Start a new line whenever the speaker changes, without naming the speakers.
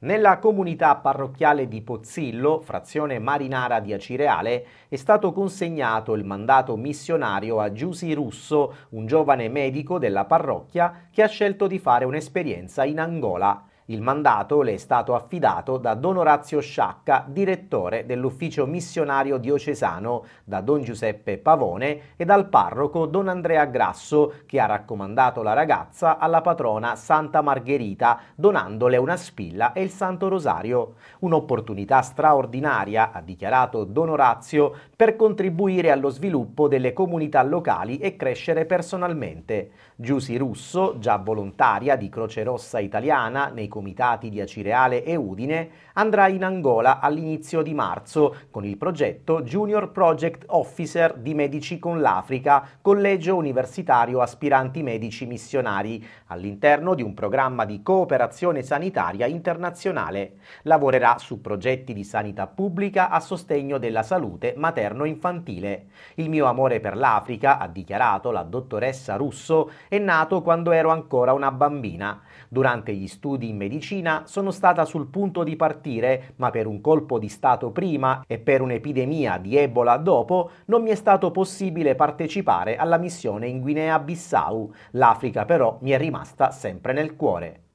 Nella comunità parrocchiale di Pozzillo, frazione marinara di Acireale, è stato consegnato il mandato missionario a Giusi Russo, un giovane medico della parrocchia che ha scelto di fare un'esperienza in Angola. Il mandato le è stato affidato da Don Orazio Sciacca, direttore dell'ufficio missionario diocesano, da Don Giuseppe Pavone e dal parroco Don Andrea Grasso, che ha raccomandato la ragazza alla patrona Santa Margherita, donandole una spilla e il Santo Rosario. Un'opportunità straordinaria, ha dichiarato Don Orazio, per contribuire allo sviluppo delle comunità locali e crescere personalmente. Giusi Russo, già volontaria di Croce Rossa Italiana nei comitati di Acireale e Udine, andrà in Angola all'inizio di marzo con il progetto Junior Project Officer di Medici con l'Africa, collegio universitario aspiranti medici missionari, all'interno di un programma di cooperazione sanitaria internazionale. Lavorerà su progetti di sanità pubblica a sostegno della salute materno-infantile. Il mio amore per l'Africa, ha dichiarato la dottoressa Russo, è nato quando ero ancora una bambina. Durante gli studi in medicina medicina sono stata sul punto di partire, ma per un colpo di Stato prima e per un'epidemia di Ebola dopo non mi è stato possibile partecipare alla missione in Guinea-Bissau. L'Africa però mi è rimasta sempre nel cuore.